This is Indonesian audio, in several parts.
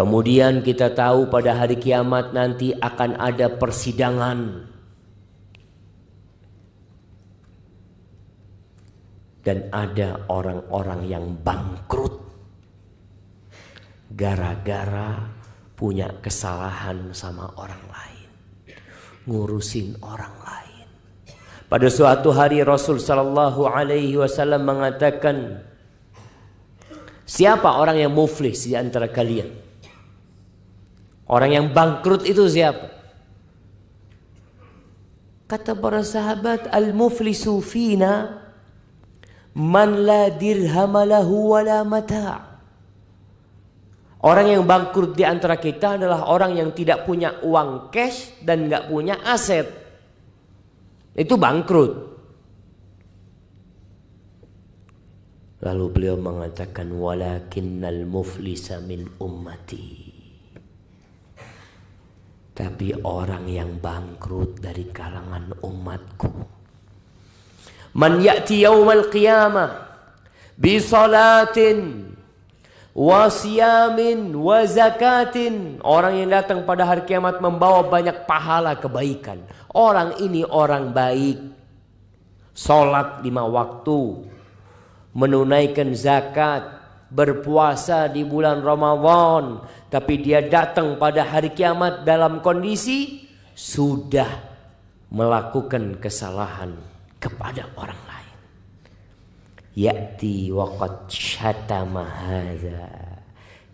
Kemudian kita tahu pada hari kiamat nanti akan ada persidangan. Dan ada orang-orang yang bangkrut gara-gara punya kesalahan sama orang lain, ngurusin orang lain. Pada suatu hari Rasul Shallallahu Alaihi Wasallam mengatakan, siapa orang yang muflis di antara kalian? Orang yang bangkrut itu siapa? Kata para sahabat, al-muflisu fina man la dirhama lahu wa la mata'. Orang yang bangkrut di antara kita adalah orang yang tidak punya uang cash dan nggak punya aset. Itu bangkrut. Lalu beliau mengatakan walakinnal muflisa min ummati tapi orang yang bangkrut dari kalangan umatku. Man ya'ti yaumal qiyamah bi salatin wa siyamin wa zakatin. Orang yang datang pada hari kiamat membawa banyak pahala kebaikan. Orang ini orang baik. Salat lima waktu, menunaikan zakat, berpuasa di bulan Ramadan, tapi dia datang pada hari kiamat dalam kondisi sudah melakukan kesalahan kepada orang lain. Ya'ti waqad syatama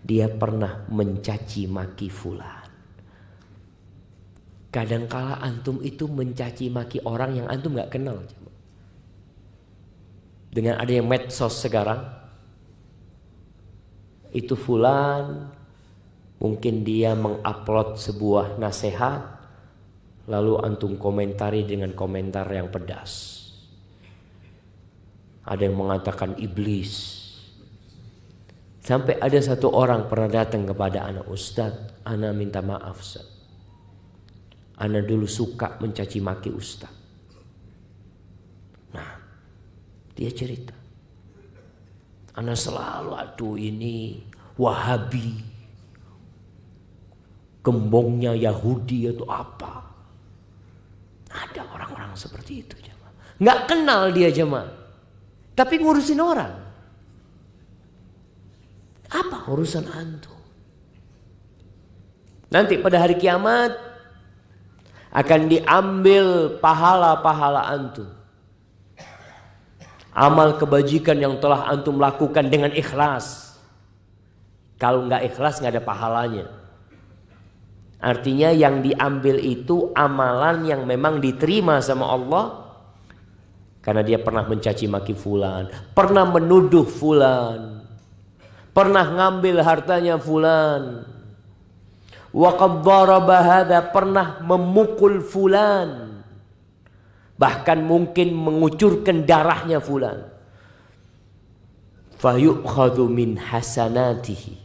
Dia pernah mencaci maki fulan. Kadangkala antum itu mencaci maki orang yang antum nggak kenal. Dengan adanya medsos sekarang, itu fulan mungkin dia mengupload sebuah nasihat lalu antum komentari dengan komentar yang pedas ada yang mengatakan iblis sampai ada satu orang pernah datang kepada anak ustadz anak minta maaf sir. Ana dulu suka mencaci maki ustadz Nah, dia cerita. Anda selalu aduh ini Wahabi. Gembongnya Yahudi atau apa. Ada orang-orang seperti itu jemaah. Nggak kenal dia jemaah. Tapi ngurusin orang. Apa urusan antum? Nanti pada hari kiamat akan diambil pahala-pahala antum amal kebajikan yang telah antum lakukan dengan ikhlas. Kalau nggak ikhlas nggak ada pahalanya. Artinya yang diambil itu amalan yang memang diterima sama Allah karena dia pernah mencaci maki fulan, pernah menuduh fulan, pernah ngambil hartanya fulan. Wa qad pernah memukul fulan bahkan mungkin mengucurkan darahnya fulan fayukhadhu min hasanatihi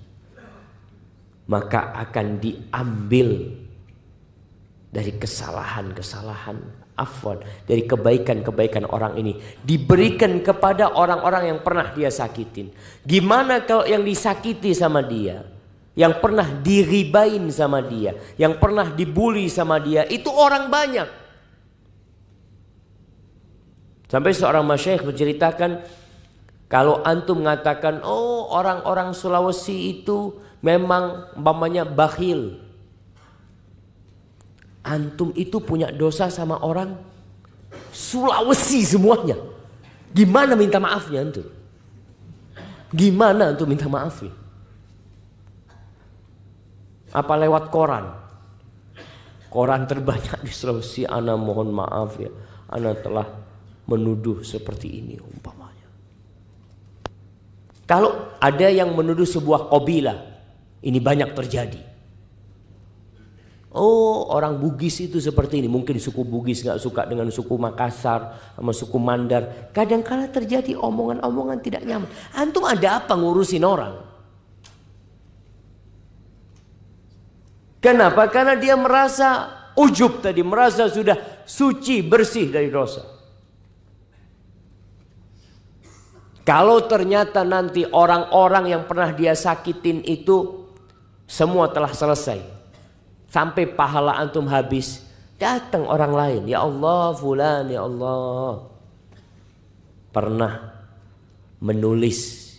maka akan diambil dari kesalahan-kesalahan afwan dari kebaikan-kebaikan orang ini diberikan kepada orang-orang yang pernah dia sakitin gimana kalau yang disakiti sama dia yang pernah diribain sama dia yang pernah dibully sama dia itu orang banyak Sampai seorang masyaikh menceritakan kalau antum mengatakan oh orang-orang Sulawesi itu memang mamanya bakhil. Antum itu punya dosa sama orang Sulawesi semuanya. Gimana minta maafnya antum? Gimana antum minta maafnya? Apa lewat koran? Koran terbanyak di Sulawesi, Ana mohon maaf ya. Ana telah menuduh seperti ini umpamanya. Kalau ada yang menuduh sebuah kabilah, ini banyak terjadi. Oh orang Bugis itu seperti ini Mungkin suku Bugis gak suka dengan suku Makassar Sama suku Mandar kadang Kadangkala terjadi omongan-omongan tidak nyaman Antum ada apa ngurusin orang Kenapa? Karena dia merasa ujub tadi Merasa sudah suci bersih dari dosa Kalau ternyata nanti orang-orang yang pernah dia sakitin itu semua telah selesai. Sampai pahala antum habis, datang orang lain, ya Allah fulan, ya Allah. Pernah menulis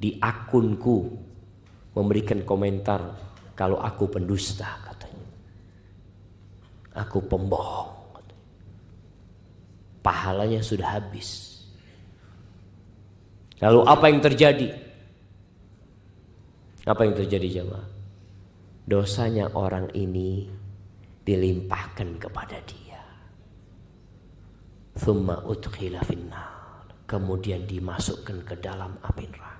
di akunku memberikan komentar kalau aku pendusta katanya. Aku pembohong. Pahalanya sudah habis. Lalu apa yang terjadi? Apa yang terjadi jemaah? Dosanya orang ini dilimpahkan kepada dia. Thumma utkhila finnar. Kemudian dimasukkan ke dalam api neraka.